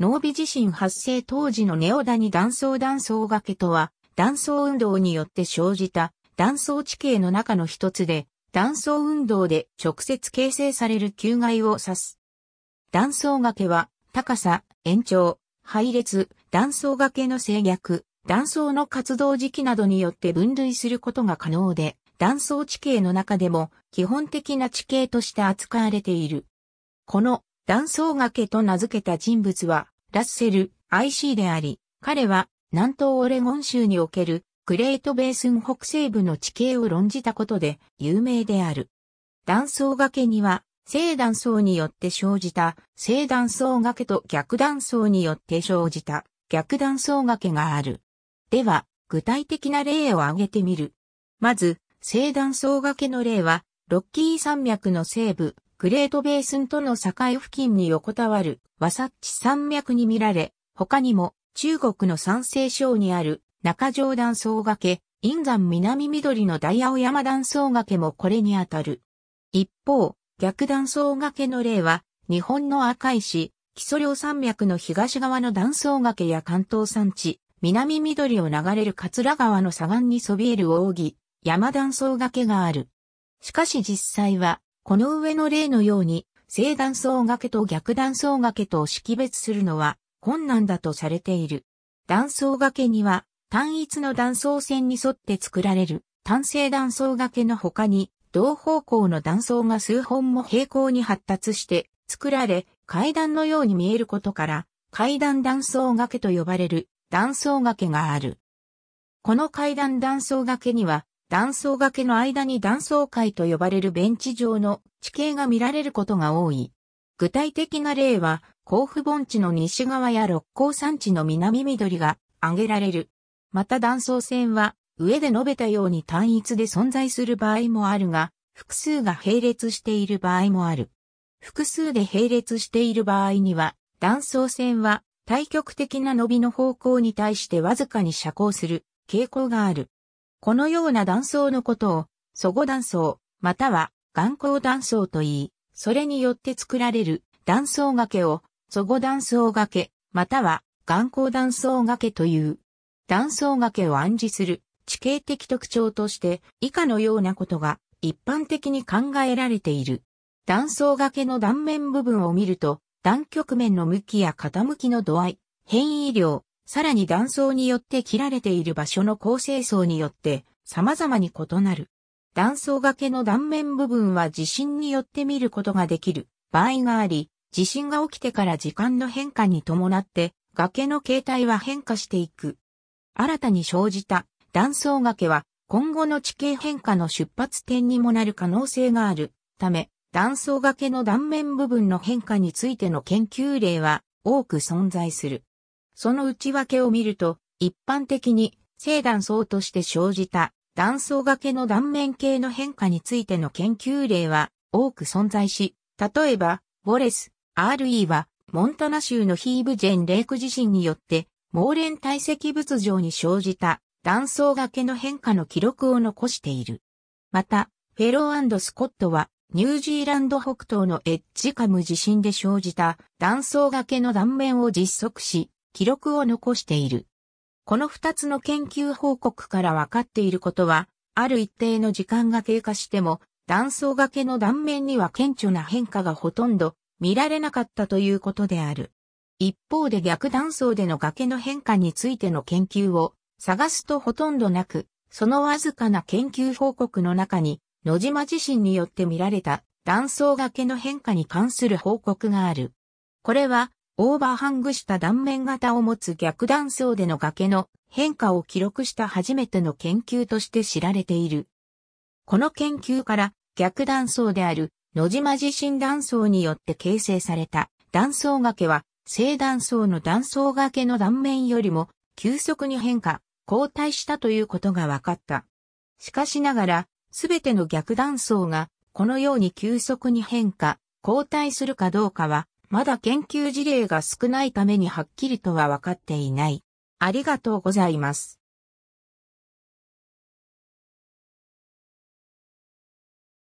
濃尾地震発生当時のネオダニ断層断層崖とは、断層運動によって生じた断層地形の中の一つで、断層運動で直接形成される球外を指す。断層崖は、高さ、延長、配列、断層崖の制約、断層の活動時期などによって分類することが可能で、断層地形の中でも基本的な地形として扱われている。この断層崖と名付けた人物は、ラッセル、IC であり、彼は、南東オレゴン州における、グレートベースン北西部の地形を論じたことで、有名である。断層崖には、正断層によって生じた、正断層崖と逆断層によって生じた、逆断層崖がある。では、具体的な例を挙げてみる。まず、正断層崖の例は、ロッキー山脈の西部、グレートベースンとの境付近に横たわるワサッチ山脈に見られ、他にも中国の山西省にある中上断層崖、陰山南緑の大青山断層崖もこれにあたる。一方、逆断層崖の例は、日本の赤石、基礎量山脈の東側の断層崖や関東山地、南緑を流れる桂川の左岸にそびえる扇、山断層崖がある。しかし実際は、この上の例のように、正断層掛けと逆断層掛けとを識別するのは困難だとされている。断層掛けには単一の断層線に沿って作られる単性断層掛けの他に同方向の断層が数本も平行に発達して作られ階段のように見えることから階段断層掛けと呼ばれる断層掛けがある。この階段断層掛けには断層崖の間に断層階と呼ばれるベンチ上の地形が見られることが多い。具体的な例は、甲府盆地の西側や六甲山地の南緑が挙げられる。また断層線は、上で述べたように単一で存在する場合もあるが、複数が並列している場合もある。複数で並列している場合には、断層線は対極的な伸びの方向に対してわずかに遮光する傾向がある。このような断層のことを、祖語断層、または眼光断層と言い、それによって作られる断層崖けを、祖語断層崖、け、または眼光断層崖けという。断層崖けを暗示する地形的特徴として以下のようなことが一般的に考えられている。断層崖けの断面部分を見ると、断局面の向きや傾きの度合い、変異量、さらに断層によって切られている場所の構成層によって様々に異なる。断層崖の断面部分は地震によって見ることができる場合があり、地震が起きてから時間の変化に伴って崖の形態は変化していく。新たに生じた断層崖は今後の地形変化の出発点にもなる可能性があるため、断層崖の断面部分の変化についての研究例は多く存在する。その内訳を見ると、一般的に、正断層として生じた、断層崖けの断面系の変化についての研究例は多く存在し、例えば、ウォレス、RE は、モンタナ州のヒーブジェン・レイク地震によって、猛連堆積物上に生じた断層崖けの変化の記録を残している。また、フェロースコットは、ニュージーランド北東のエッジカム地震で生じた断層崖けの断面を実測し、記録を残している。この二つの研究報告から分かっていることは、ある一定の時間が経過しても、断層がけの断面には顕著な変化がほとんど見られなかったということである。一方で逆断層での崖の変化についての研究を探すとほとんどなく、そのわずかな研究報告の中に、野島地震によって見られた断層崖の変化に関する報告がある。これはオーバーハングした断面型を持つ逆断層での崖の変化を記録した初めての研究として知られている。この研究から逆断層である野島地震断層によって形成された断層崖は正断層の断層崖の断面よりも急速に変化、後退したということが分かった。しかしながら、すべての逆断層がこのように急速に変化、後退するかどうかはまだ研究事例が少ないためにはっきりとは分かっていない。ありがとうございます。